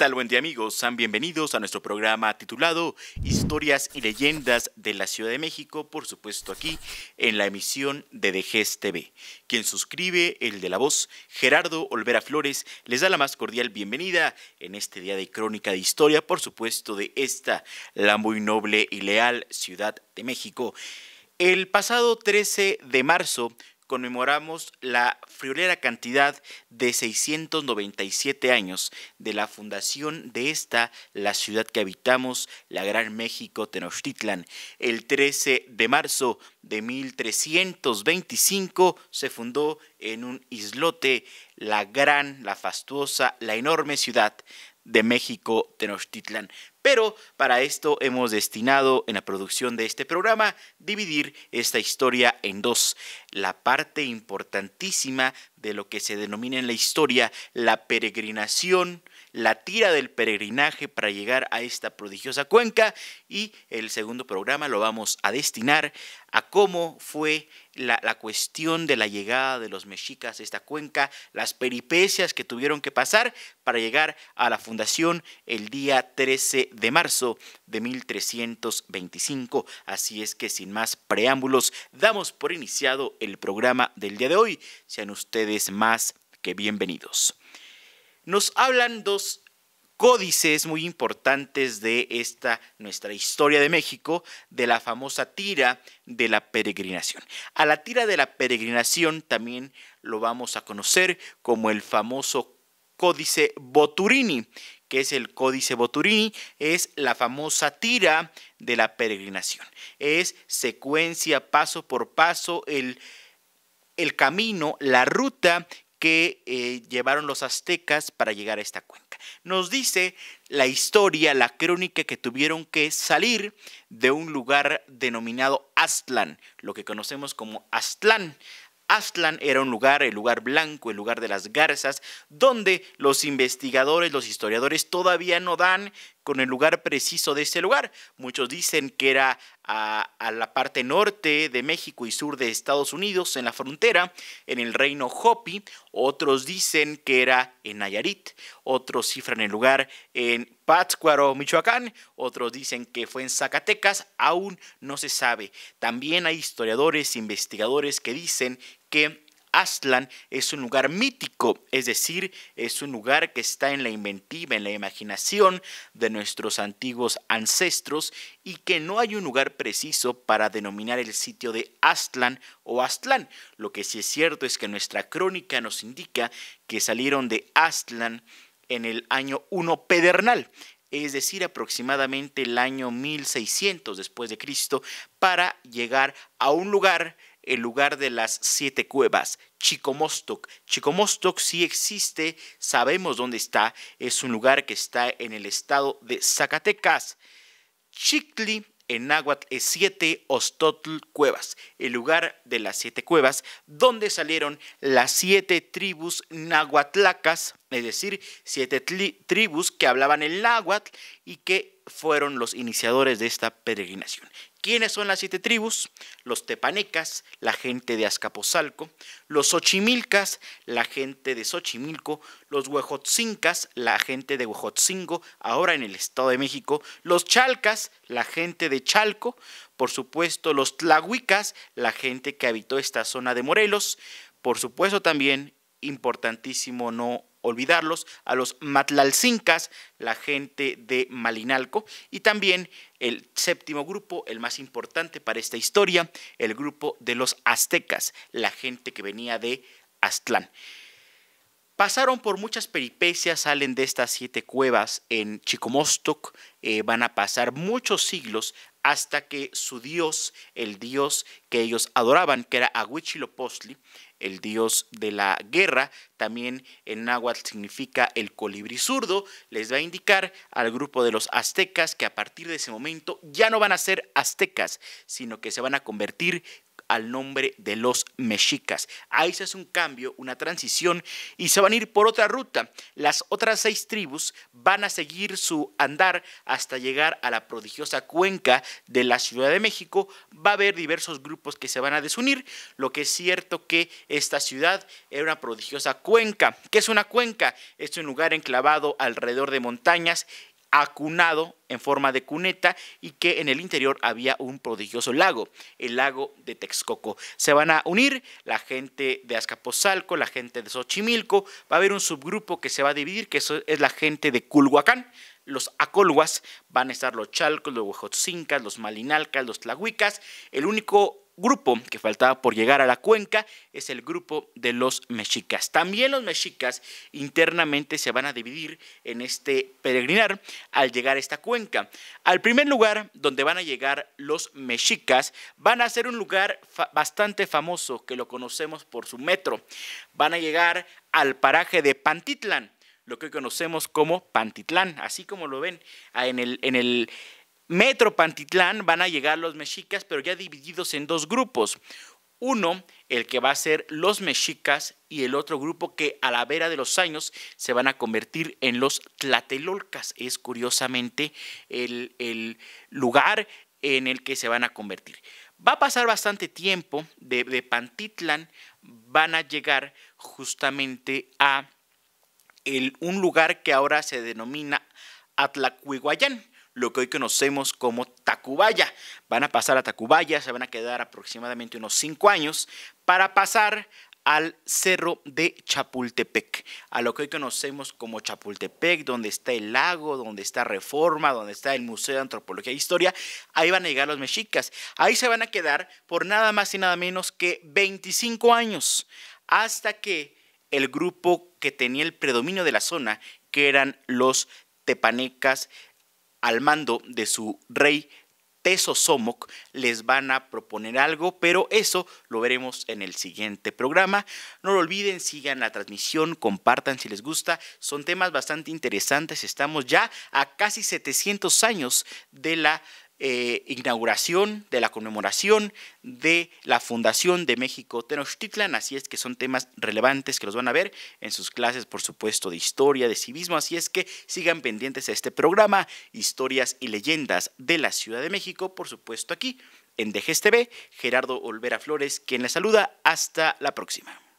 tal, buen día amigos? Sean bienvenidos a nuestro programa titulado Historias y Leyendas de la Ciudad de México, por supuesto aquí en la emisión de DGES TV. Quien suscribe, el de la voz, Gerardo Olvera Flores, les da la más cordial bienvenida en este día de crónica de historia, por supuesto de esta, la muy noble y leal Ciudad de México. El pasado 13 de marzo conmemoramos la friolera cantidad de 697 años de la fundación de esta, la ciudad que habitamos, la Gran México Tenochtitlan. El 13 de marzo de 1325 se fundó en un islote la gran, la fastuosa, la enorme ciudad de México Tenochtitlan, Pero para esto hemos destinado en la producción de este programa dividir esta historia en dos. La parte importantísima de lo que se denomina en la historia la peregrinación la tira del peregrinaje para llegar a esta prodigiosa cuenca y el segundo programa lo vamos a destinar a cómo fue la, cuestión de la llegada de los mexicas a esta cuenca, las peripecias que tuvieron que pasar para llegar a la fundación el día 13 de marzo de 1325. Así es que sin más preámbulos, damos por iniciado el programa del día de hoy. Sean ustedes más que bienvenidos nos hablan dos códices muy importantes de esta nuestra historia de México, de la famosa tira de la peregrinación. A la tira de la peregrinación también lo vamos a conocer como el famoso códice Boturini, que es el códice Boturini, es la famosa tira de la peregrinación. Es secuencia paso por paso el el camino, la ruta que eh, llevaron los aztecas para llegar a esta cuenca. Nos dice la historia, la crónica que tuvieron que salir de un lugar denominado Aztlán, lo que conocemos como Aztlán. Aztlán era un lugar, el lugar blanco, el lugar de las garzas, donde los investigadores, los historiadores todavía no dan con el lugar preciso de ese lugar. Muchos dicen que era a, la parte norte de México y sur de Estados Unidos, en la frontera, en el reino Hopi. Otros dicen que era en Nayarit. Otros cifran el lugar en Pátzcuaro, Michoacán. Otros dicen que fue en Zacatecas. Aún no se sabe. También hay historiadores, investigadores que dicen que Aztlán es un lugar mítico, es decir, es un lugar que está en la inventiva, en la imaginación de nuestros antiguos ancestros y que no hay un lugar preciso para denominar el sitio de Aztlán o Aztlán. Lo que sí es cierto es que nuestra crónica nos indica que salieron de Aztlán en el año 1 Pedernal, es decir, aproximadamente el año 1600 después de Cristo, para llegar a un lugar el lugar de las siete cuevas, Chicomostoc. Chicomostoc sí existe, sabemos dónde está, es un lugar que está en el estado de Zacatecas. Chicli en Nahuatl es siete Ostotl cuevas, el lugar de las siete cuevas donde salieron las siete tribus nahuatlacas es decir, siete tribus que hablaban el náhuatl y que fueron los iniciadores de esta peregrinación. ¿Quiénes son las siete tribus? Los tepanecas, la gente de Azcapotzalco, los xochimilcas, la gente de Xochimilco, los huejotzincas, la gente de Huejotzingo, ahora en el Estado de México, los chalcas, la gente de Chalco, por supuesto los tlahuicas, la gente que habitó esta zona de Morelos, por supuesto también importantísimo no olvidarlos, a los matlalcincas, la gente de Malinalco, y también el séptimo grupo, el más importante para esta historia, el grupo de los aztecas, la gente que venía de Aztlán. Pasaron por muchas peripecias, salen de estas siete cuevas en Chicomostoc, eh, van a pasar muchos siglos hasta que su dios, el dios que ellos adoraban, que era Ahuichilopochtli, el dios de la guerra, también en náhuatl significa el colibrí zurdo, les va a indicar al grupo de los aztecas que a partir de ese momento ya no van a ser aztecas, sino que se van a convertir al nombre de los mexicas. Ahí se hace un cambio, una transición y se van a ir por otra ruta. Las otras seis tribus van a seguir su andar hasta llegar a la prodigiosa cuenca de la Ciudad de México. Va a haber diversos grupos que se van a desunir. Lo que es cierto que esta ciudad era una prodigiosa cuenca. ¿Qué es una cuenca? Es un lugar enclavado alrededor de montañas acunado en forma de cuneta y que en el interior había un prodigioso lago, el lago de Texcoco. Se van a unir la gente de Azcapotzalco, la gente de Xochimilco, va a haber un subgrupo que se va a dividir, que es la gente de Culhuacán, los acolhuas, van a estar los chalcos, los huejotzincas, los malinalcas, los tlahuicas. El único grupo que faltaba por llegar a la cuenca es el grupo de los mexicas. También los mexicas internamente se van a dividir en este peregrinar al llegar a esta cuenca. Al primer lugar donde van a llegar los mexicas van a ser un lugar bastante famoso que lo conocemos por su metro. Van a llegar al paraje de Pantitlán, lo que conocemos como Pantitlán, así como lo ven ah, En el Metro Pantitlán van a llegar los mexicas, pero ya divididos en dos grupos. Uno, el que va a ser los mexicas, y el otro grupo que a la vera de los años se van a convertir en los tlatelolcas. Es curiosamente el, lugar en el que se van a convertir. Va a pasar bastante tiempo de, Pantitlán, van a llegar justamente a un lugar que ahora se denomina Atlacuiguayán lo que hoy conocemos como Tacubaya. Van a pasar a Tacubaya, se van a quedar aproximadamente unos cinco años para pasar al cerro de Chapultepec, a lo que hoy conocemos como Chapultepec, donde está el lago, donde está Reforma, donde está el Museo de Antropología e Historia, ahí van a llegar los mexicas. Ahí se van a quedar por nada más y nada menos que 25 años, hasta que el grupo que tenía el predominio de la zona, que eran los tepanecas, al mando de su rey Tesosomoc les van a proponer algo, pero eso lo veremos en el siguiente programa. No lo olviden, sigan la transmisión, compartan si les gusta. Son temas bastante interesantes. Estamos ya a casi 700 años de la eh, inauguración, de la conmemoración de la Fundación de México Tenochtitlan. Así es que son temas relevantes que los van a ver en sus clases, por supuesto, de historia, de civismo. Así es que sigan pendientes a este programa, Historias y Leyendas de la Ciudad de México, por supuesto, aquí en DGSTV, Gerardo Olvera Flores, quien les saluda. Hasta la próxima.